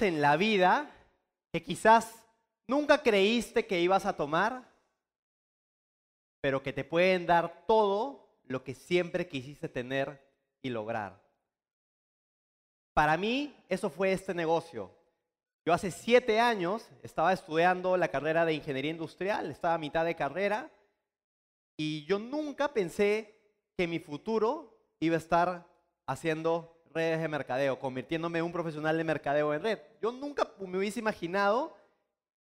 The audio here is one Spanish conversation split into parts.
en la vida que quizás nunca creíste que ibas a tomar, pero que te pueden dar todo lo que siempre quisiste tener y lograr. Para mí, eso fue este negocio. Yo hace siete años estaba estudiando la carrera de ingeniería industrial, estaba a mitad de carrera, y yo nunca pensé que mi futuro iba a estar haciendo redes de mercadeo, convirtiéndome en un profesional de mercadeo en red. Yo nunca me hubiese imaginado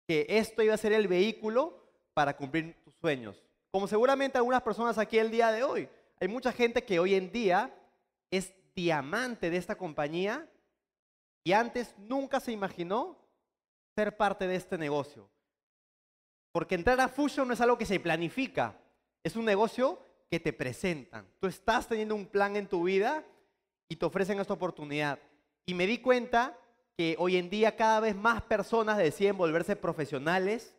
que esto iba a ser el vehículo para cumplir tus sueños. Como seguramente algunas personas aquí el día de hoy. Hay mucha gente que hoy en día es diamante de esta compañía y antes nunca se imaginó ser parte de este negocio. Porque entrar a Fusion no es algo que se planifica, es un negocio que te presentan. Tú estás teniendo un plan en tu vida y te ofrecen esta oportunidad. Y me di cuenta que hoy en día cada vez más personas deciden volverse profesionales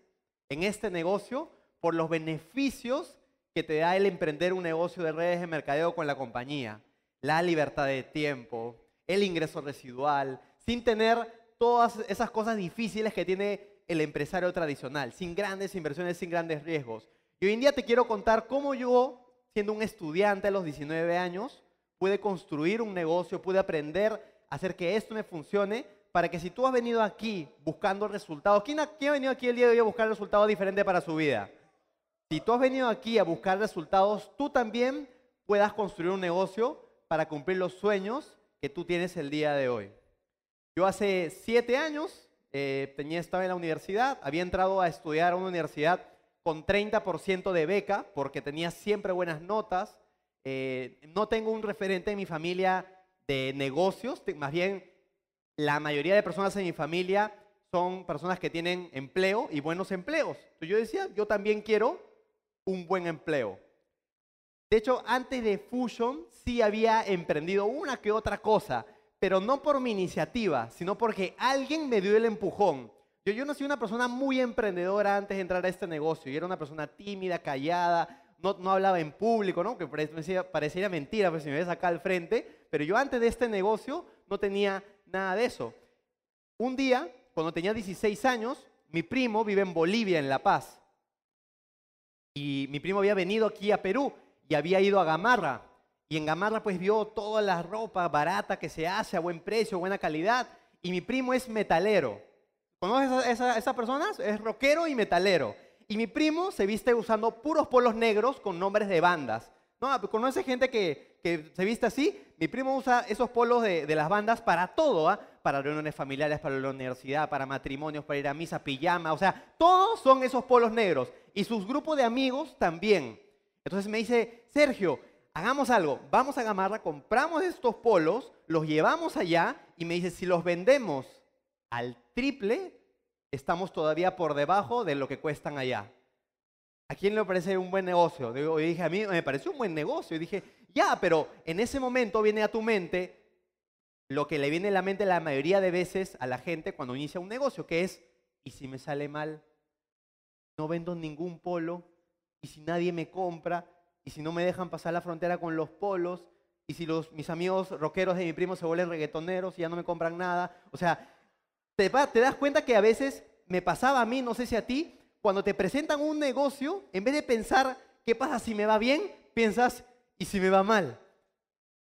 en este negocio por los beneficios que te da el emprender un negocio de redes de mercadeo con la compañía. La libertad de tiempo, el ingreso residual, sin tener todas esas cosas difíciles que tiene el empresario tradicional, sin grandes inversiones, sin grandes riesgos. Y hoy en día te quiero contar cómo yo, siendo un estudiante a los 19 años, pude construir un negocio, pude aprender a hacer que esto me funcione, para que si tú has venido aquí buscando resultados, ¿quién ha, venido aquí el día de hoy a buscar resultados diferentes para su vida? Si tú has venido aquí a buscar resultados, tú también puedas construir un negocio para cumplir los sueños que tú tienes el día de hoy. Yo hace siete años eh, tenía, estaba en la universidad, había entrado a estudiar a una universidad con 30% de beca porque tenía siempre buenas notas, eh, no tengo un referente en mi familia de negocios, más bien la mayoría de personas en mi familia son personas que tienen empleo y buenos empleos. Entonces yo decía, yo también quiero un buen empleo. De hecho, antes de Fusion sí había emprendido una que otra cosa, pero no por mi iniciativa, sino porque alguien me dio el empujón. Yo, yo no soy una persona muy emprendedora antes de entrar a este negocio. Yo era una persona tímida, callada, no, hablaba en público, ¿no? que parecía, mentira, pues si me ves acá al frente, pero yo antes de este negocio no tenía nada de eso. Un día, cuando tenía 16 años, mi primo vive en Bolivia, en La Paz, y mi primo había venido aquí a Perú y había ido a Gamarra, y en Gamarra pues vio toda la ropa barata que se hace, a buen precio, buena calidad, y mi primo es metalero. ¿Conoces esas, a esas personas? Es rockero y metalero. Y mi primo se viste usando puros polos negros con nombres de bandas. No, conoce gente que, se viste así. Mi primo usa esos polos de, las bandas para todo, ¿ah? para reuniones familiares, para la universidad, para matrimonios, para ir a misa, pijama. O sea, todos son esos polos negros. Y sus grupos de amigos también. Entonces me dice, Sergio, hagamos algo. Vamos a Gamarra, compramos estos polos, los llevamos allá y me dice, si los vendemos al triple, estamos todavía por debajo de lo que cuestan allá. ¿A quién le parece un buen negocio? Yo dije, a mí me pareció un buen negocio. Y dije, ya, pero en ese momento viene a tu mente lo que le viene a la mente la mayoría de veces a la gente cuando inicia un negocio, que es, ¿y si me sale mal? No vendo ningún polo. ¿Y si nadie me compra? ¿Y si no me dejan pasar la frontera con los polos? ¿Y si los, mis amigos rockeros de mi primo se vuelven reggaetoneros y ya no me compran nada? O sea, te, das cuenta que a veces me pasaba a mí, no sé si a ti, cuando te presentan un negocio, en vez de pensar qué pasa si me va bien, piensas y si me va mal.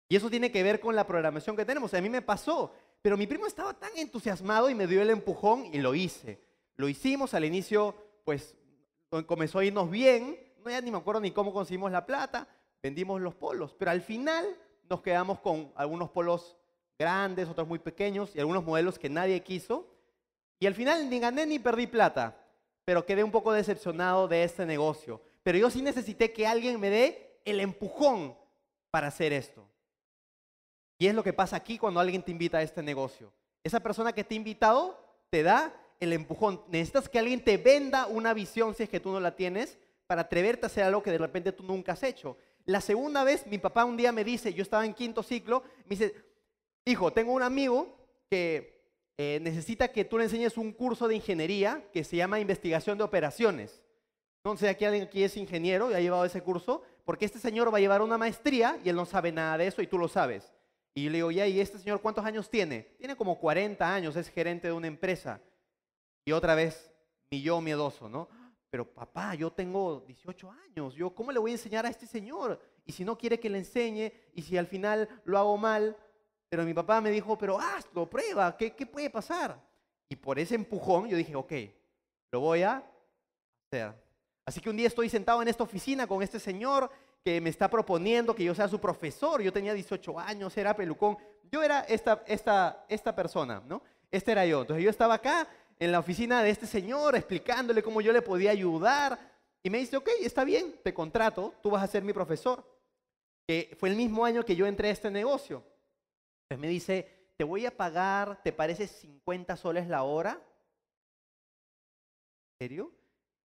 Y eso tiene que ver con la programación que tenemos. A mí me pasó, pero mi primo estaba tan entusiasmado y me dio el empujón y lo hice. Lo hicimos al inicio, pues comenzó a irnos bien, no ya ni me acuerdo ni cómo conseguimos la plata, vendimos los polos, pero al final nos quedamos con algunos polos grandes, otros muy pequeños y algunos modelos que nadie quiso. Y al final ni gané ni perdí plata, pero quedé un poco decepcionado de este negocio. Pero yo sí necesité que alguien me dé el empujón para hacer esto. Y es lo que pasa aquí cuando alguien te invita a este negocio. Esa persona que te ha invitado te da el empujón. Necesitas que alguien te venda una visión si es que tú no la tienes para atreverte a hacer algo que de repente tú nunca has hecho. La segunda vez, mi papá un día me dice, yo estaba en quinto ciclo, me dice, Hijo, tengo un amigo que eh, necesita que tú le enseñes un curso de ingeniería que se llama investigación de operaciones. Entonces aquí alguien aquí es ingeniero y ha llevado ese curso, porque este señor va a llevar una maestría y él no sabe nada de eso y tú lo sabes. Y le digo, ¿y este señor cuántos años tiene? Tiene como 40 años, es gerente de una empresa. Y otra vez, mi yo miedoso, ¿no? Pero papá, yo tengo 18 años, yo ¿cómo le voy a enseñar a este señor? Y si no quiere que le enseñe, y si al final lo hago mal, pero mi papá me dijo, pero hazlo, prueba, ¿qué, ¿qué, puede pasar? Y por ese empujón yo dije, ok, lo voy a hacer. Así que un día estoy sentado en esta oficina con este señor que me está proponiendo que yo sea su profesor. Yo tenía 18 años, era pelucón. Yo era esta, esta, esta persona, ¿no? Este era yo. Entonces yo estaba acá en la oficina de este señor explicándole cómo yo le podía ayudar. Y me dice, ok, está bien, te contrato, tú vas a ser mi profesor. Que fue el mismo año que yo entré a este negocio. Entonces me dice, te voy a pagar, ¿te parece 50 soles la hora? ¿En serio?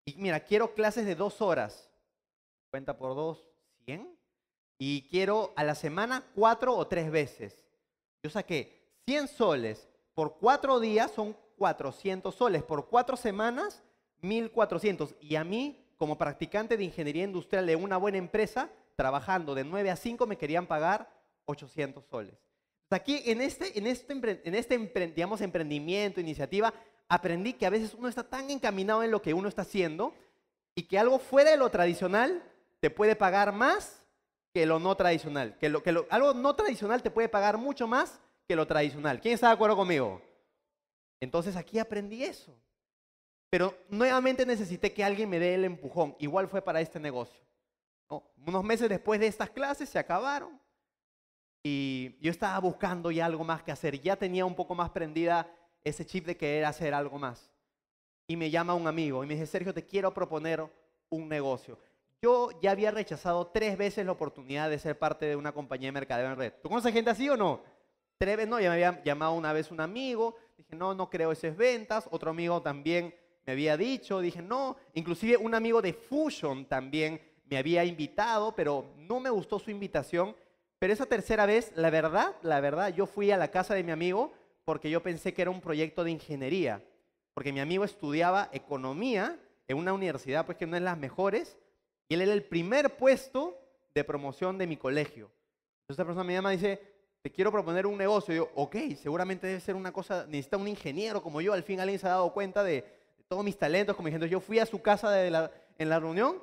Y mira, quiero clases de dos horas. 50 por dos, 100. Y quiero a la semana cuatro o tres veces. Yo saqué 100 soles por cuatro días son 400 soles. Por cuatro semanas, 1400. Y a mí, como practicante de ingeniería industrial de una buena empresa, trabajando de 9 a 5, me querían pagar 800 soles. Aquí en este, en este, este emprendimiento, iniciativa, aprendí que a veces uno está tan encaminado en lo que uno está haciendo y que algo fuera de lo tradicional te puede pagar más que lo no tradicional. Que, lo, que algo no tradicional te puede pagar mucho más que lo tradicional. ¿Quién está de acuerdo conmigo? Entonces aquí aprendí eso. Pero nuevamente necesité que alguien me dé el empujón. Igual fue para este negocio. Unos meses después de estas clases se acabaron y yo estaba buscando ya algo más que hacer. Ya tenía un poco más prendida ese chip de querer hacer algo más. Y me llama un amigo y me dice, Sergio, te quiero proponer un negocio. Yo ya había rechazado tres veces la oportunidad de ser parte de una compañía de mercadeo en red. ¿Tú conoces gente así o no? Tres veces no, ya me había llamado una vez un amigo, dije, no, no creo esas ventas. Otro amigo también me había dicho, dije, no. Inclusive un amigo de Fusion también me había invitado, pero no me gustó su invitación pero esa tercera vez, la verdad, la verdad, yo fui a la casa de mi amigo porque yo pensé que era un proyecto de ingeniería, porque mi amigo estudiaba economía en una universidad, pues que no es las mejores, y él era el primer puesto de promoción de mi colegio. Entonces esta persona me llama y dice, te quiero proponer un negocio. Y yo, ok, seguramente debe ser una cosa, necesita un ingeniero como yo, al fin alguien se ha dado cuenta de, todos mis talentos como diciendo, Yo fui a su casa la, en la reunión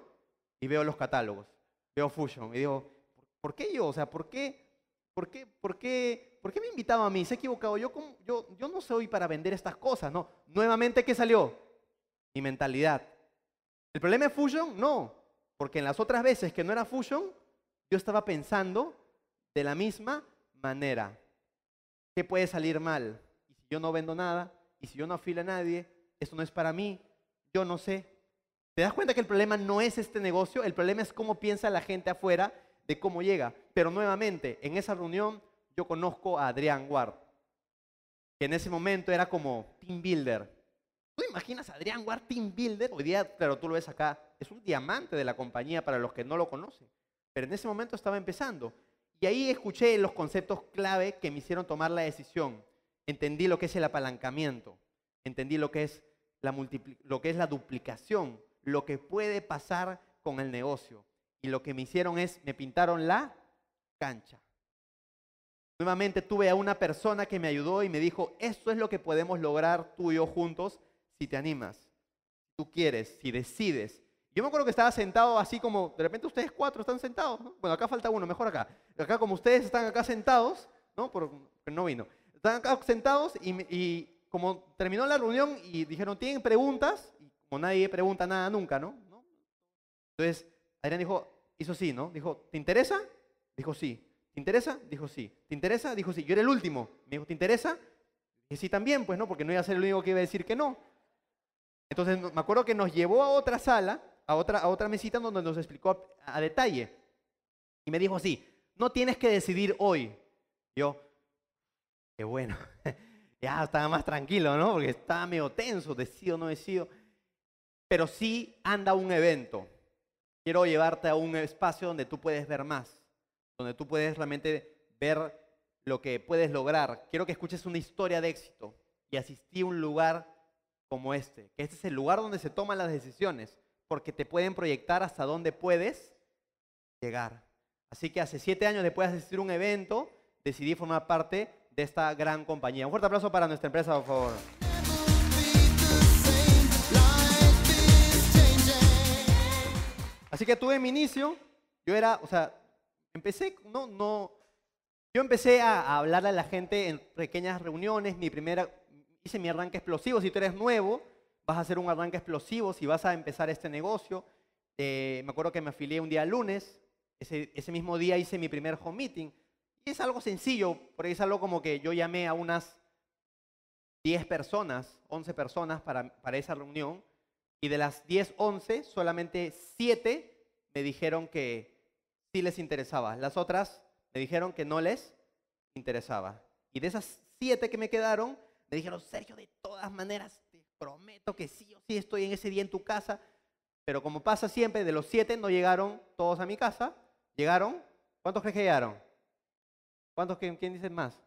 y veo los catálogos, veo Fusion, y digo, ¿por qué yo? O sea, ¿por qué? ¿Por qué, por qué, por me invitaba a mí? ¿Se ha equivocado? Yo, yo, yo no soy para vender estas cosas, ¿no? Nuevamente, ¿qué salió? Mi mentalidad. ¿El problema es Fusion? No, porque en las otras veces que no era Fusion, yo estaba pensando de la misma manera. ¿Qué puede salir mal? Y si yo no vendo nada, y si yo no afilo a nadie, esto no es para mí, yo no sé. ¿Te das cuenta que el problema no es este negocio? El problema es cómo piensa la gente afuera de cómo llega. Pero nuevamente, en esa reunión yo conozco a Adrián Ward, que en ese momento era como team builder. ¿Tú imaginas a Adrián Ward team builder? Hoy día, claro, tú lo ves acá, es un diamante de la compañía para los que no lo conocen. Pero en ese momento estaba empezando. Y ahí escuché los conceptos clave que me hicieron tomar la decisión. Entendí lo que es el apalancamiento, entendí lo que es la, lo que es la duplicación, lo que puede pasar con el negocio. Y lo que me hicieron es, me pintaron la cancha. Nuevamente tuve a una persona que me ayudó y me dijo, esto es lo que podemos lograr tú y yo juntos si te animas, tú quieres, si decides. Yo me acuerdo que estaba sentado así como, de repente ustedes cuatro están sentados, bueno, acá falta uno, mejor acá. Acá como ustedes están acá sentados, ¿no? Por, no vino. Están acá sentados y, y como terminó la reunión y dijeron, ¿tienen preguntas? Y como nadie pregunta nada nunca, ¿No? Entonces Adrián dijo, hizo sí, ¿no? Dijo, ¿te interesa? Dijo sí. ¿Te interesa? Dijo sí. ¿Te interesa? Dijo sí. Yo era el último. Me dijo, ¿te interesa? Dije sí también, pues no, porque no iba a ser el único que iba a decir que no. Entonces me acuerdo que nos llevó a otra sala, a otra, a otra mesita donde nos explicó a, detalle. Y me dijo así, no tienes que decidir hoy. Yo, qué bueno. ya estaba más tranquilo, ¿no? Porque estaba medio tenso, decido o no decido. Pero sí anda un evento quiero llevarte a un espacio donde tú puedes ver más, donde tú puedes realmente ver lo que puedes lograr. Quiero que escuches una historia de éxito y asistí a un lugar como este, que este es el lugar donde se toman las decisiones, porque te pueden proyectar hasta dónde puedes llegar. Así que hace siete años, después de asistir a un evento, decidí formar parte de esta gran compañía. Un fuerte aplauso para nuestra empresa, por favor. Así que tuve mi inicio, yo era, o sea, empecé, no, no, yo empecé a, hablarle a la gente en pequeñas reuniones, mi primera, hice mi arranque explosivo, si tú eres nuevo, vas a hacer un arranque explosivo, si vas a empezar este negocio, eh, me acuerdo que me afilié un día lunes, ese, mismo día hice mi primer home meeting, y es algo sencillo, por ahí es algo como que yo llamé a unas 10 personas, 11 personas para, para esa reunión, y de las 10, 11, solamente 7 me dijeron que sí les interesaba. Las otras me dijeron que no les interesaba. Y de esas 7 que me quedaron, me dijeron, Sergio, de todas maneras, te prometo que sí o sí estoy en ese día en tu casa. Pero como pasa siempre, de los 7 no llegaron todos a mi casa. Llegaron, ¿cuántos crees que llegaron? ¿Cuántos, quién, quién dice más?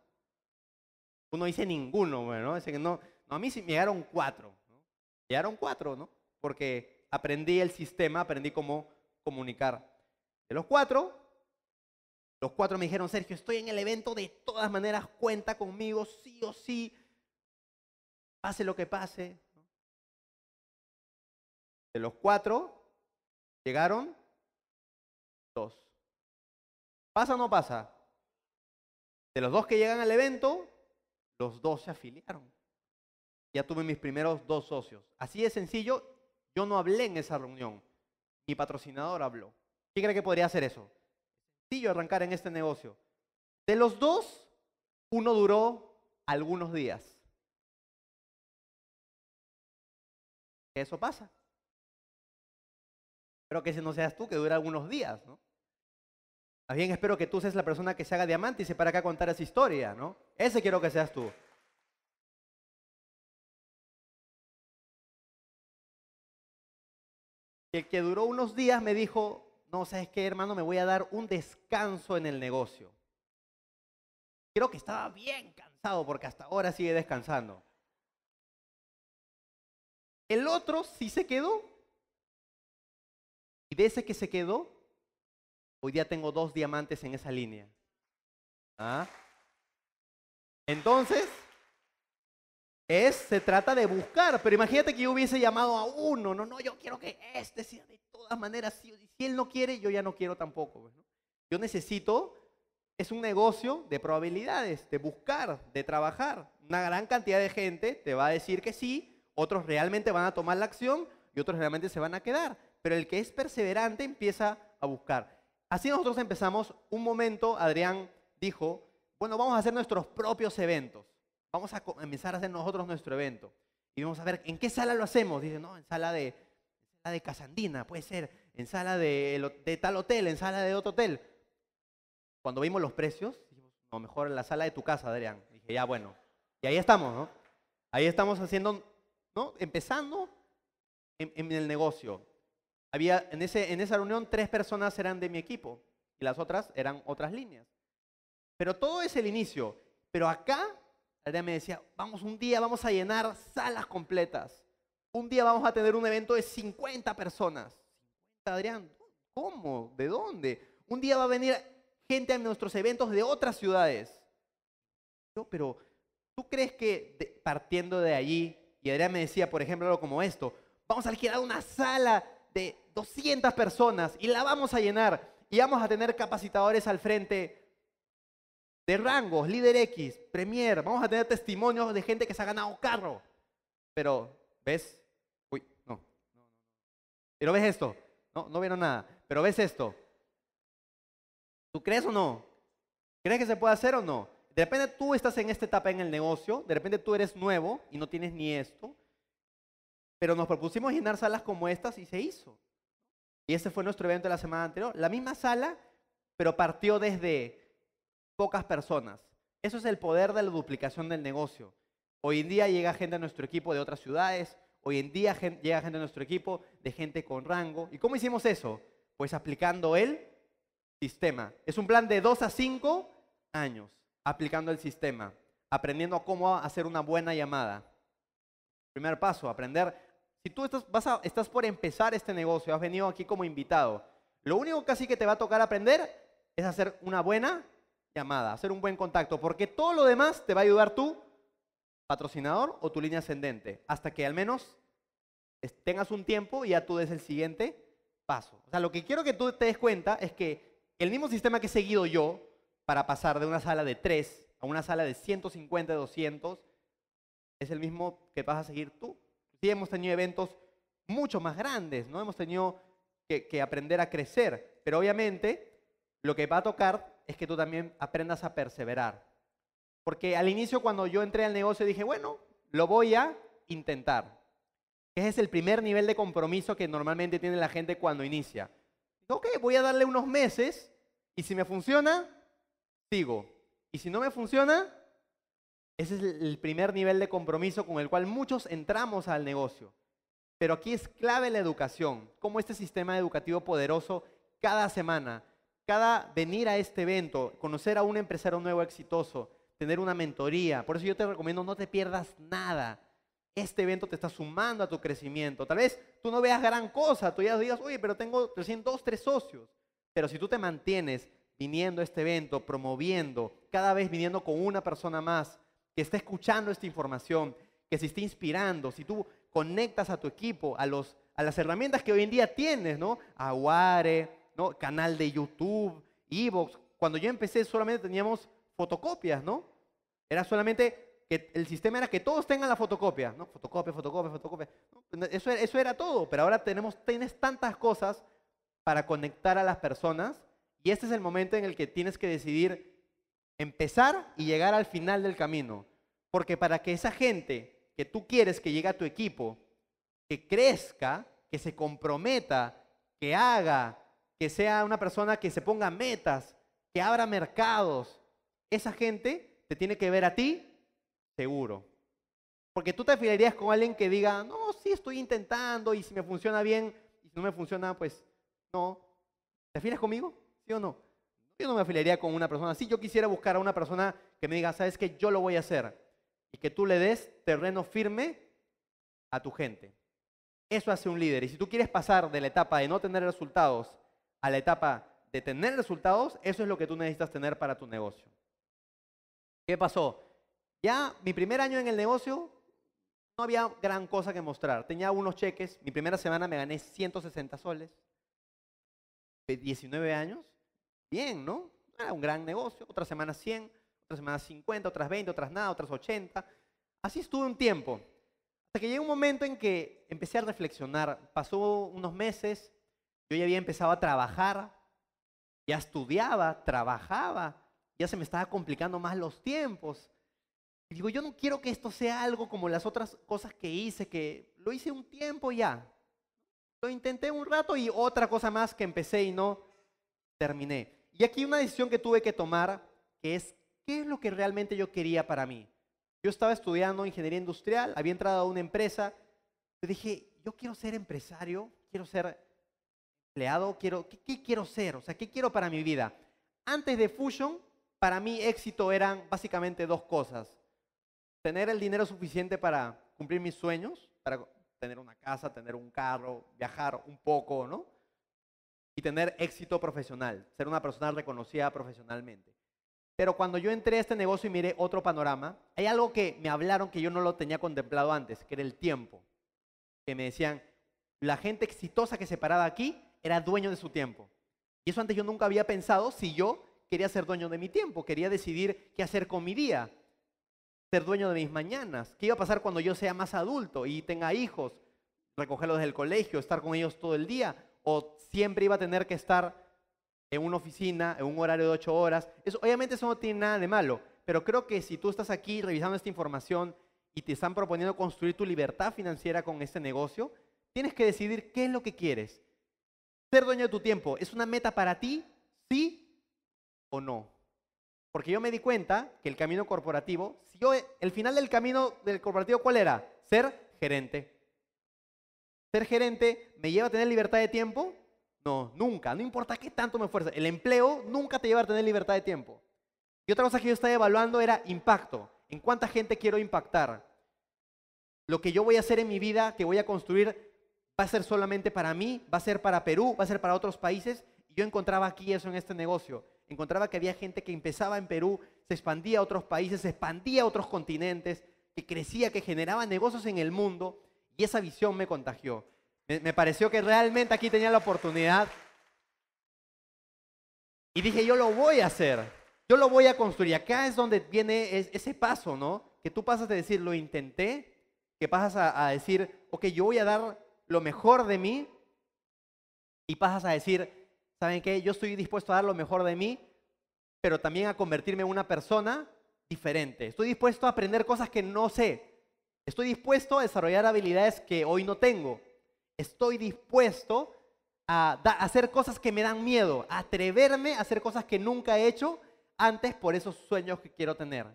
Uno dice ninguno, bueno, dice que no. no a mí sí me llegaron cuatro. ¿no? Llegaron cuatro, ¿no? porque aprendí el sistema, aprendí cómo comunicar. De los cuatro, los cuatro me dijeron, Sergio, estoy en el evento, de todas maneras cuenta conmigo, sí o sí, pase lo que pase. De los cuatro, llegaron dos. ¿Pasa o no pasa? De los dos que llegan al evento, los dos se afiliaron. Ya tuve mis primeros dos socios. Así de sencillo yo no hablé en esa reunión. Mi patrocinador habló. ¿Quién cree que podría hacer eso? Sencillo arrancar en este negocio. De los dos, uno duró algunos días. Eso pasa. Espero que ese no seas tú, que dure algunos días, ¿no? bien espero que tú seas la persona que se haga diamante y se para acá a contar esa historia, ¿no? Ese quiero que seas tú. el que duró unos días me dijo, no, sabes qué, hermano, me voy a dar un descanso en el negocio. Creo que estaba bien cansado porque hasta ahora sigue descansando. El otro sí se quedó. Y de ese que se quedó, hoy día tengo dos diamantes en esa línea. ¿Ah? Entonces, es, se trata de buscar, pero imagínate que yo hubiese llamado a uno, no, no, yo quiero que este sea de todas maneras, si, si él no quiere, yo ya no quiero tampoco. Pues, yo necesito, es un negocio de probabilidades, de buscar, de trabajar. Una gran cantidad de gente te va a decir que sí, otros realmente van a tomar la acción y otros realmente se van a quedar, pero el que es perseverante empieza a buscar. Así nosotros empezamos, un momento Adrián dijo, bueno, vamos a hacer nuestros propios eventos. Vamos a empezar a hacer nosotros nuestro evento. Y vamos a ver, ¿en qué sala lo hacemos? Dice, no, en sala de, sala de Casandina, puede ser, en sala de, de tal hotel, en sala de otro hotel. Cuando vimos los precios, dijimos, no, mejor en la sala de tu casa, Adrián. Dije, ya, bueno. Y ahí estamos, ¿no? Ahí estamos haciendo, ¿no? Empezando en, en el negocio. Había, en, ese, en esa reunión, tres personas eran de mi equipo y las otras eran otras líneas. Pero todo es el inicio. Pero acá Adrián me decía, vamos, un día vamos a llenar salas completas. Un día vamos a tener un evento de 50 personas. Adrián, ¿cómo? ¿De dónde? Un día va a venir gente a nuestros eventos de otras ciudades. Yo, pero ¿tú crees que partiendo de allí, y Adrián me decía, por ejemplo, algo como esto, vamos a alquilar una sala de 200 personas y la vamos a llenar y vamos a tener capacitadores al frente de rangos, líder X, premier, vamos a tener testimonios de gente que se ha ganado carro. Pero, ¿ves? Uy, no. Pero ves esto. No, no vieron nada. Pero ves esto. ¿Tú crees o no? ¿Crees que se puede hacer o no? De repente tú estás en esta etapa en el negocio, de repente tú eres nuevo y no tienes ni esto, pero nos propusimos llenar salas como estas y se hizo. Y ese fue nuestro evento de la semana anterior. La misma sala, pero partió desde pocas personas. Eso es el poder de la duplicación del negocio. Hoy en día llega gente a nuestro equipo de otras ciudades, hoy en día llega gente a nuestro equipo de gente con rango. ¿Y cómo hicimos eso? Pues aplicando el sistema. Es un plan de dos a cinco años, aplicando el sistema, aprendiendo cómo hacer una buena llamada. Primer paso, aprender. Si tú estás, estás por empezar este negocio, has venido aquí como invitado, lo único casi que te va a tocar aprender es hacer una buena llamada, hacer un buen contacto, porque todo lo demás te va a ayudar tú, patrocinador o tu línea ascendente, hasta que al menos tengas un tiempo y ya tú des el siguiente paso. O sea, lo que quiero que tú te des cuenta es que el mismo sistema que he seguido yo para pasar de una sala de 3 a una sala de 150, 200, es el mismo que vas a seguir tú. Sí hemos tenido eventos mucho más grandes, ¿no? Hemos tenido que, que aprender a crecer, pero obviamente lo que va a tocar es que tú también aprendas a perseverar. Porque al inicio cuando yo entré al negocio dije, bueno, lo voy a intentar. Ese es el primer nivel de compromiso que normalmente tiene la gente cuando inicia. Ok, voy a darle unos meses y si me funciona, sigo. Y si no me funciona, ese es el primer nivel de compromiso con el cual muchos entramos al negocio. Pero aquí es clave la educación, como este sistema educativo poderoso cada semana cada venir a este evento, conocer a un empresario nuevo exitoso, tener una mentoría. Por eso yo te recomiendo no te pierdas nada. Este evento te está sumando a tu crecimiento. Tal vez tú no veas gran cosa, tú ya digas, oye, pero tengo recién dos, tres socios. Pero si tú te mantienes viniendo a este evento, promoviendo, cada vez viniendo con una persona más que está escuchando esta información, que se está inspirando, si tú conectas a tu equipo, a, los, a las herramientas que hoy en día tienes, ¿no? Aguare, Canal de YouTube, Evox. Cuando yo empecé solamente teníamos fotocopias, ¿no? Era solamente que el sistema era que todos tengan la fotocopia, ¿no? Fotocopia, fotocopia, fotocopia. Eso, eso era todo, pero ahora tenemos, tienes tantas cosas para conectar a las personas y este es el momento en el que tienes que decidir empezar y llegar al final del camino. Porque para que esa gente que tú quieres que llegue a tu equipo, que crezca, que se comprometa, que haga, que sea una persona que se ponga metas, que abra mercados. Esa gente te tiene que ver a ti seguro. Porque tú te afiliarías con alguien que diga, no, sí, estoy intentando y si me funciona bien y si no me funciona, pues no. ¿Te afilias conmigo? ¿Sí o no? Yo no me afiliaría con una persona Si Yo quisiera buscar a una persona que me diga, sabes que yo lo voy a hacer. Y que tú le des terreno firme a tu gente. Eso hace un líder. Y si tú quieres pasar de la etapa de no tener resultados a la etapa de tener resultados, eso es lo que tú necesitas tener para tu negocio. ¿Qué pasó? Ya mi primer año en el negocio no había gran cosa que mostrar. Tenía unos cheques. Mi primera semana me gané 160 soles. De 19 años. Bien, ¿no? Era un gran negocio. Otra semana 100, otra semana 50, otras 20, otras nada, otras 80. Así estuve un tiempo. Hasta que llegó un momento en que empecé a reflexionar. Pasó unos meses, yo ya había empezado a trabajar, ya estudiaba, trabajaba, ya se me estaba complicando más los tiempos. Y digo, yo no quiero que esto sea algo como las otras cosas que hice, que lo hice un tiempo ya. Lo intenté un rato y otra cosa más que empecé y no terminé. Y aquí una decisión que tuve que tomar, que es, ¿qué es lo que realmente yo quería para mí? Yo estaba estudiando ingeniería industrial, había entrado a una empresa, le dije, yo quiero ser empresario, quiero ser empleado quiero? ¿Qué, ¿Qué, quiero ser? O sea, ¿qué quiero para mi vida? Antes de Fusion, para mí éxito eran básicamente dos cosas. Tener el dinero suficiente para cumplir mis sueños, para tener una casa, tener un carro, viajar un poco, ¿no? Y tener éxito profesional, ser una persona reconocida profesionalmente. Pero cuando yo entré a este negocio y miré otro panorama, hay algo que me hablaron que yo no lo tenía contemplado antes, que era el tiempo. Que me decían, la gente exitosa que se paraba aquí era dueño de su tiempo. Y eso antes yo nunca había pensado si yo quería ser dueño de mi tiempo, quería decidir qué hacer con mi día, ser dueño de mis mañanas, qué iba a pasar cuando yo sea más adulto y tenga hijos, recogerlos del colegio, estar con ellos todo el día, o siempre iba a tener que estar en una oficina, en un horario de ocho horas. Eso, obviamente eso no tiene nada de malo, pero creo que si tú estás aquí revisando esta información y te están proponiendo construir tu libertad financiera con este negocio, tienes que decidir qué es lo que quieres ser dueño de tu tiempo, ¿es una meta para ti? ¿Sí o no? Porque yo me di cuenta que el camino corporativo, el final del camino del corporativo, ¿cuál era? Ser gerente. ¿Ser gerente me lleva a tener libertad de tiempo? No, nunca. No importa qué tanto me esfuerce. El empleo nunca te lleva a tener libertad de tiempo. Y otra cosa que yo estaba evaluando era impacto. ¿En cuánta gente quiero impactar? Lo que yo voy a hacer en mi vida, que voy a construir va a ser solamente para mí, va a ser para Perú, va a ser para otros países. Y yo encontraba aquí eso en este negocio. Encontraba que había gente que empezaba en Perú, se expandía a otros países, se expandía a otros continentes, que crecía, que generaba negocios en el mundo. Y esa visión me contagió. Me, pareció que realmente aquí tenía la oportunidad. Y dije, yo lo voy a hacer yo lo voy a construir. Acá es donde viene ese paso, ¿no? Que tú pasas de decir, lo intenté, que pasas a, a, decir, ok, yo voy a dar lo mejor de mí y pasas a decir, ¿saben qué? Yo estoy dispuesto a dar lo mejor de mí, pero también a convertirme en una persona diferente. Estoy dispuesto a aprender cosas que no sé. Estoy dispuesto a desarrollar habilidades que hoy no tengo. Estoy dispuesto a, hacer cosas que me dan miedo, a atreverme a hacer cosas que nunca he hecho antes por esos sueños que quiero tener.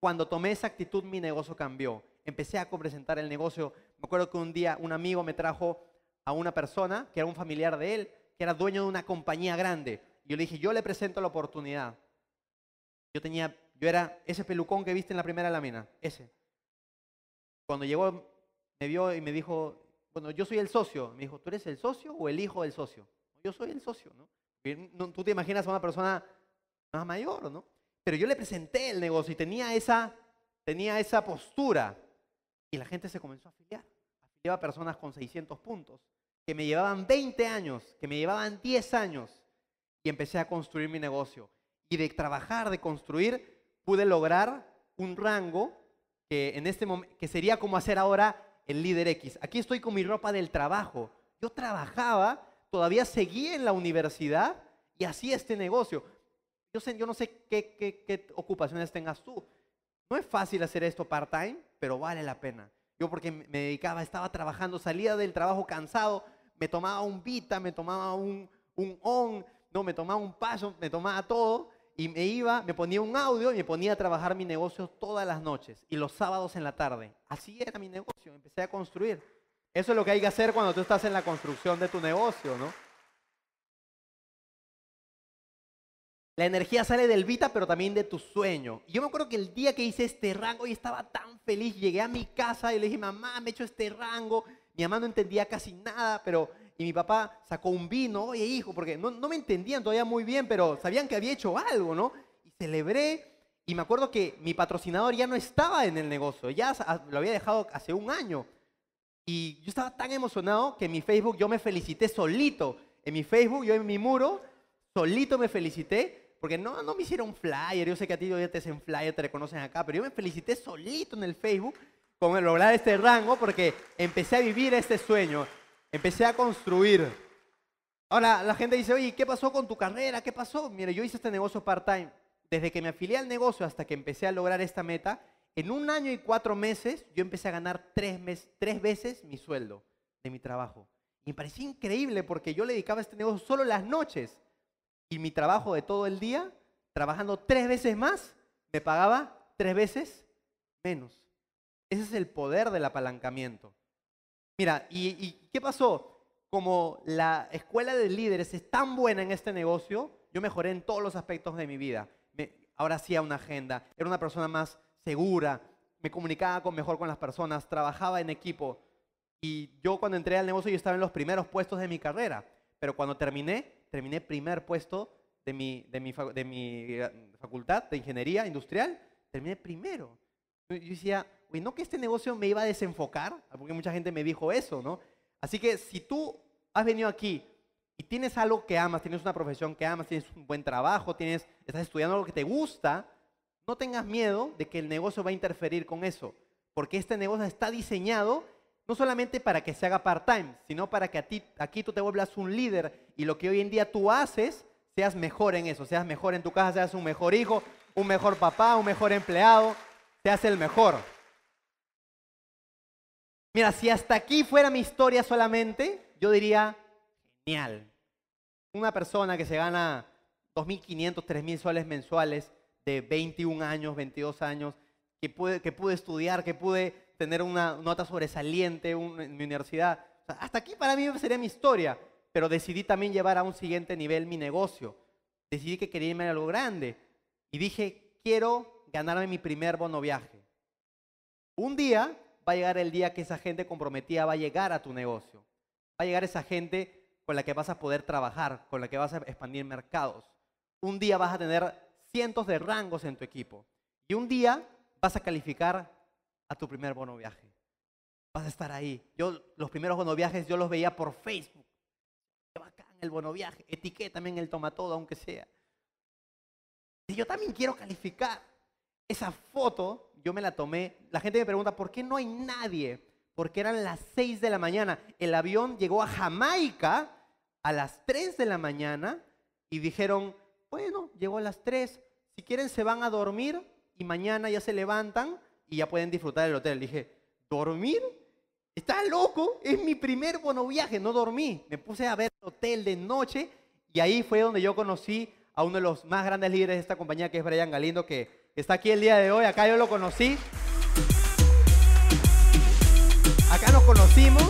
Cuando tomé esa actitud, mi negocio cambió empecé a presentar el negocio. Me acuerdo que un día un amigo me trajo a una persona que era un familiar de él, que era dueño de una compañía grande. Y yo le dije, yo le presento la oportunidad. Yo tenía, yo era ese pelucón que viste en la primera lámina, ese. Cuando llegó, me vio y me dijo, bueno, yo soy el socio. Me dijo, ¿tú eres el socio o el hijo del socio? Yo soy el socio, ¿no? Tú te imaginas a una persona más mayor, ¿no? Pero yo le presenté el negocio y tenía esa, tenía esa postura. Y la gente se comenzó a afiliar. Afiliaba personas con 600 puntos, que me llevaban 20 años, que me llevaban 10 años. Y empecé a construir mi negocio. Y de trabajar, de construir, pude lograr un rango que, en este que sería como hacer ahora el líder X. Aquí estoy con mi ropa del trabajo. Yo trabajaba, todavía seguía en la universidad y hacía este negocio. Yo, sé, yo no sé qué, qué ocupaciones tengas tú. No es fácil hacer esto part-time pero vale la pena. Yo porque me dedicaba, estaba trabajando, salía del trabajo cansado, me tomaba un vita, me tomaba un, un on, no, me tomaba un paso, me tomaba todo y me iba, me ponía un audio y me ponía a trabajar mi negocio todas las noches y los sábados en la tarde. Así era mi negocio, empecé a construir. Eso es lo que hay que hacer cuando tú estás en la construcción de tu negocio, ¿no? La energía sale del Vita, pero también de tu sueño. Y yo me acuerdo que el día que hice este rango, y estaba tan feliz. Llegué a mi casa y le dije, mamá, me he hecho este rango. Mi mamá no entendía casi nada, pero. Y mi papá sacó un vino, oye hijo, porque no, no me entendían todavía muy bien, pero sabían que había hecho algo, ¿no? Y celebré. Y me acuerdo que mi patrocinador ya no estaba en el negocio, ya lo había dejado hace un año. Y yo estaba tan emocionado que en mi Facebook yo me felicité solito. En mi Facebook, yo en mi muro, solito me felicité porque no, no me hicieron flyer, yo sé que a ti ya te hacen flyer, te reconocen acá, pero yo me felicité solito en el Facebook con el lograr este rango porque empecé a vivir este sueño, empecé a construir. Ahora la gente dice, oye, ¿qué pasó con tu carrera? ¿Qué pasó? Mire, yo hice este negocio part-time. Desde que me afilié al negocio hasta que empecé a lograr esta meta, en un año y cuatro meses yo empecé a ganar tres, mes, tres veces mi sueldo de mi trabajo. Y me parecía increíble porque yo le dedicaba a este negocio solo las noches y mi trabajo de todo el día, trabajando tres veces más, me pagaba tres veces menos. Ese es el poder del apalancamiento. Mira, ¿y, qué pasó? Como la escuela de líderes es tan buena en este negocio, yo mejoré en todos los aspectos de mi vida. ahora hacía una agenda, era una persona más segura, me comunicaba con, mejor con las personas, trabajaba en equipo. Y yo cuando entré al negocio yo estaba en los primeros puestos de mi carrera, pero cuando terminé terminé primer puesto de mi, de mi, de mi eh, facultad de ingeniería industrial, terminé primero. Yo decía, uy, no que este negocio me iba a desenfocar, ah, porque mucha gente me dijo eso, ¿no? Así que si tú has venido aquí y tienes algo que amas, tienes una profesión que amas, tienes un buen trabajo, tienes, estás estudiando algo que te gusta, no tengas miedo de que el negocio va a interferir con eso, porque este negocio está diseñado no solamente para que se haga part-time, sino para que aquí tú te vuelvas un líder y lo que hoy en día tú haces, seas mejor en eso, seas mejor en tu casa, seas un mejor hijo, un mejor papá, un mejor empleado, seas el mejor. Mira, si hasta aquí fuera mi historia solamente, yo diría, genial. Una persona que se gana 2.500, 3.000 soles mensuales de 21 años, 22 años, que puede que pude estudiar, que pude tener una nota sobresaliente en mi universidad. hasta aquí para mí sería mi historia, pero decidí también llevar a un siguiente nivel mi negocio. Decidí que quería irme a algo grande y dije, quiero ganarme mi primer bono viaje. Un día va a llegar el día que esa gente comprometida va a llegar a tu negocio. Va a llegar esa gente con la que vas a poder trabajar, con la que vas a expandir mercados. Un día vas a tener cientos de rangos en tu equipo. Y un día vas a calificar a tu primer bono viaje. Vas a estar ahí. Yo los primeros bono viajes yo los veía por Facebook. Qué bacán el bono viaje. Etiqueta en el todo aunque sea. Y yo también quiero calificar. Esa foto yo me la tomé. La gente me pregunta, ¿por qué no hay nadie? Porque eran las 6 de la mañana. El avión llegó a Jamaica a las 3 de la mañana y dijeron, bueno, llegó a las 3. Si quieren se van a dormir y mañana ya se levantan y ya pueden disfrutar del hotel. Le dije, ¿dormir? ¿Estás loco? Es mi primer bono viaje, no dormí. Me puse a ver el hotel de noche y ahí fue donde yo conocí a uno de los más grandes líderes de esta compañía, que es Brian Galindo, que está aquí el día de hoy. Acá yo lo conocí. Acá nos conocimos.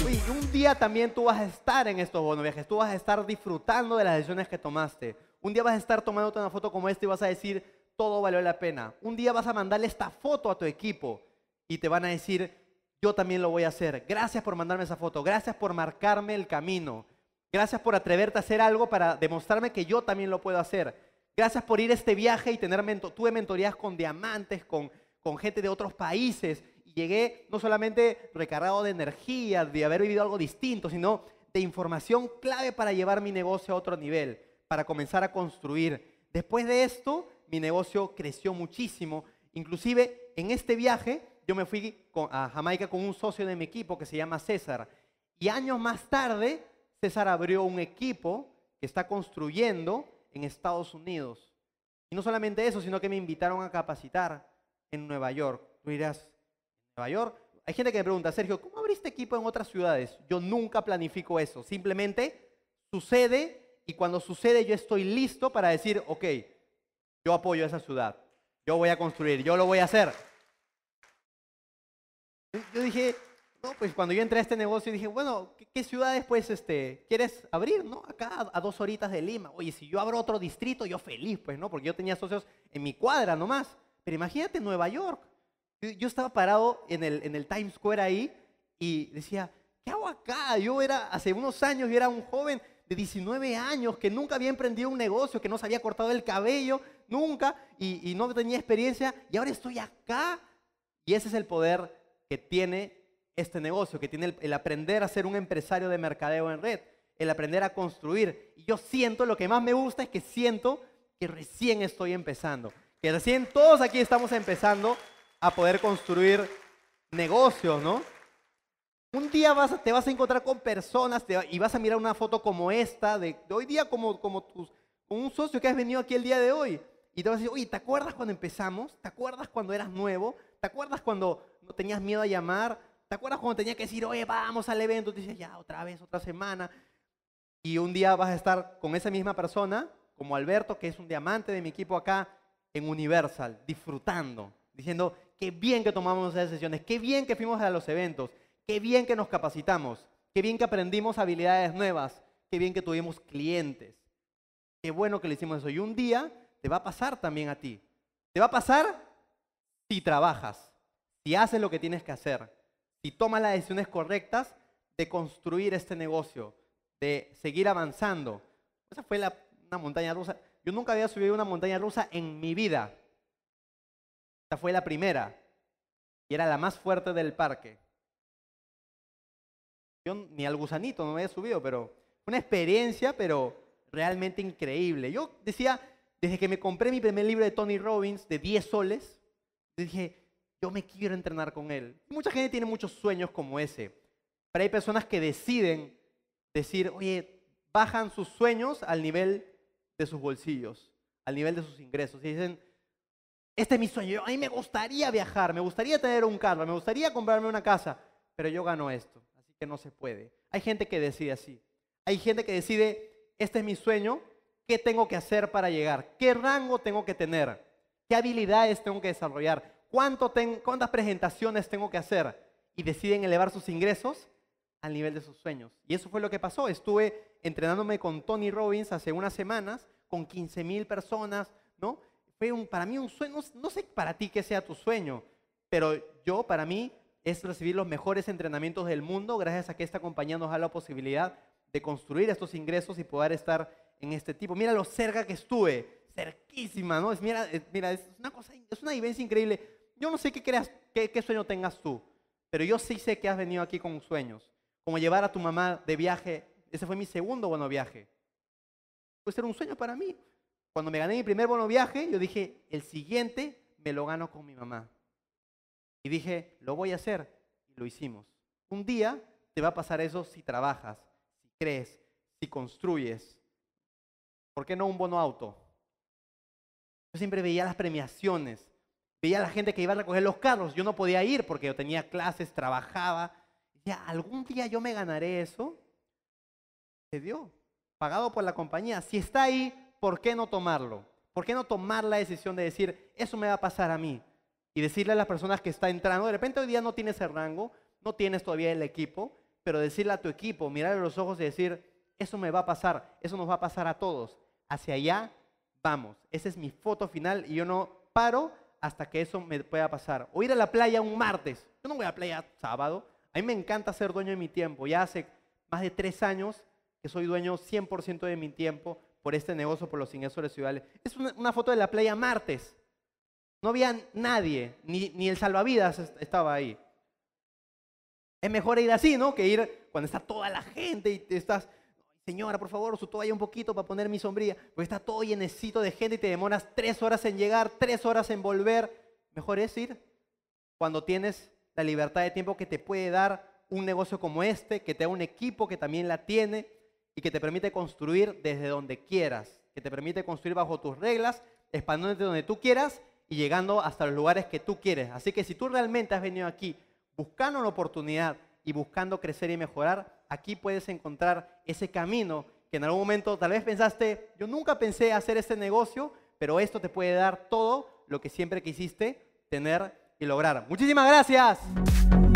Y un día también tú vas a estar en estos bonos viajes, tú vas a estar disfrutando de las decisiones que tomaste. Un día vas a estar tomando una foto como esta y vas a decir, todo valió la pena. Un día vas a mandarle esta foto a tu equipo y te van a decir, yo también lo voy a hacer. Gracias por mandarme esa foto, gracias por marcarme el camino, gracias por atreverte a hacer algo para demostrarme que yo también lo puedo hacer. Gracias por ir a este viaje y tener tuve mentorías con diamantes, con, gente de otros países. Y llegué no solamente recargado de energía, de haber vivido algo distinto, sino de información clave para llevar mi negocio a otro nivel, para comenzar a construir. Después de esto, mi negocio creció muchísimo. Inclusive en este viaje yo me fui a Jamaica con un socio de mi equipo que se llama César. Y años más tarde, César abrió un equipo que está construyendo en Estados Unidos. Y no solamente eso, sino que me invitaron a capacitar en Nueva York. Tú dirás, ¿Nueva York? Hay gente que me pregunta, Sergio, ¿cómo abriste equipo en otras ciudades? Yo nunca planifico eso. Simplemente sucede y cuando sucede yo estoy listo para decir, ok, yo apoyo a esa ciudad. Yo voy a construir, yo lo voy a hacer. Yo dije, no, pues cuando yo entré a este negocio dije, bueno, ¿qué, ciudades pues este, quieres abrir, no? Acá a, dos horitas de Lima. Oye, si yo abro otro distrito, yo feliz, pues, ¿no? Porque yo tenía socios en mi cuadra nomás. Pero imagínate Nueva York. Yo, estaba parado en el, en el Times Square ahí y decía, ¿qué hago acá? Yo era, hace unos años, yo era un joven de 19 años que nunca había emprendido un negocio, que no se había cortado el cabello, nunca, y, no tenía experiencia, y ahora estoy acá. Y ese es el poder que tiene este negocio, que tiene el, aprender a ser un empresario de mercadeo en red, el aprender a construir. Y yo siento, lo que más me gusta es que siento que recién estoy empezando, que recién todos aquí estamos empezando a poder construir negocios, ¿no? Un día vas te vas a encontrar con personas y vas a mirar una foto como esta, de, hoy día como, como tus, un socio que has venido aquí el día de hoy. Y te vas a decir, oye, ¿te acuerdas cuando empezamos? ¿Te acuerdas cuando eras nuevo? ¿Te acuerdas cuando no tenías miedo a llamar? ¿Te acuerdas cuando tenía que decir, oye, vamos al evento? Te dices, ya, otra vez, otra semana. Y un día vas a estar con esa misma persona, como Alberto, que es un diamante de mi equipo acá en Universal, disfrutando, diciendo, qué bien que tomamos esas sesiones, qué bien que fuimos a los eventos, Qué bien que nos capacitamos, qué bien que aprendimos habilidades nuevas, qué bien que tuvimos clientes. Qué bueno que le hicimos eso. Y un día te va a pasar también a ti. Te va a pasar si trabajas, si haces lo que tienes que hacer, si tomas las decisiones correctas de construir este negocio, de seguir avanzando. Esa fue la, una montaña rusa. Yo nunca había subido una montaña rusa en mi vida. Esta fue la primera y era la más fuerte del parque ni al gusanito no me había subido, pero una experiencia, pero realmente increíble. Yo decía, desde que me compré mi primer libro de Tony Robbins de 10 soles, dije, yo me quiero entrenar con él. Mucha gente tiene muchos sueños como ese, pero hay personas que deciden decir, oye, bajan sus sueños al nivel de sus bolsillos, al nivel de sus ingresos. Y dicen, este es mi sueño, a mí me gustaría viajar, me gustaría tener un carro, me gustaría comprarme una casa, pero yo gano esto que no se puede. Hay gente que decide así. Hay gente que decide, este es mi sueño, ¿qué tengo que hacer para llegar? ¿Qué rango tengo que tener? ¿Qué habilidades tengo que desarrollar? ¿Cuánto ¿Cuántas presentaciones tengo que hacer? Y deciden elevar sus ingresos al nivel de sus sueños. Y eso fue lo que pasó. Estuve entrenándome con Tony Robbins hace unas semanas, con 15 mil personas, ¿no? Fue un, para mí un sueño, no sé para ti qué sea tu sueño, pero yo, para mí, es recibir los mejores entrenamientos del mundo, gracias a que esta compañía nos da la posibilidad de construir estos ingresos y poder estar en este tipo. Mira lo cerca que estuve, cerquísima, ¿no? mira, es, mira, es una cosa, es una vivencia increíble. Yo no sé qué creas, qué, sueño tengas tú, pero yo sí sé que has venido aquí con sueños, como llevar a tu mamá de viaje. Ese fue mi segundo bono viaje. Puede ser un sueño para mí. Cuando me gané mi primer bono viaje, yo dije, el siguiente me lo gano con mi mamá. Y dije, lo voy a hacer. Y lo hicimos. Un día te va a pasar eso si trabajas, si crees, si construyes. ¿Por qué no un bono auto? Yo siempre veía las premiaciones, veía a la gente que iba a recoger los carros. Yo no podía ir porque yo tenía clases, trabajaba. Ya, algún día yo me ganaré eso. Se dio, pagado por la compañía. Si está ahí, ¿por qué no tomarlo? ¿Por qué no tomar la decisión de decir, eso me va a pasar a mí? y decirle a las personas que está entrando, de repente hoy día no tienes el rango, no tienes todavía el equipo, pero decirle a tu equipo, mirarle los ojos y decir, eso me va a pasar, eso nos va a pasar a todos, hacia allá vamos, esa es mi foto final y yo no paro hasta que eso me pueda pasar. O ir a la playa un martes, yo no voy a la playa sábado, a mí me encanta ser dueño de mi tiempo, ya hace más de tres años que soy dueño 100% de mi tiempo por este negocio, por los ingresos residuales. Es una foto de la playa martes, no había nadie, ni, ni el salvavidas estaba ahí. Es mejor ir así, ¿no? Que ir cuando está toda la gente y te estás, señora, por favor, su toalla un poquito para poner mi sombría, porque está todo llenecito de gente y te demoras tres horas en llegar, tres horas en volver. Mejor es ir cuando tienes la libertad de tiempo que te puede dar un negocio como este, que te da un equipo que también la tiene y que te permite construir desde donde quieras, que te permite construir bajo tus reglas, expandiéndote donde tú quieras y llegando hasta los lugares que tú quieres. Así que si tú realmente has venido aquí buscando una oportunidad y buscando crecer y mejorar, aquí puedes encontrar ese camino que en algún momento tal vez pensaste, yo nunca pensé hacer este negocio, pero esto te puede dar todo lo que siempre quisiste tener y lograr. Muchísimas gracias.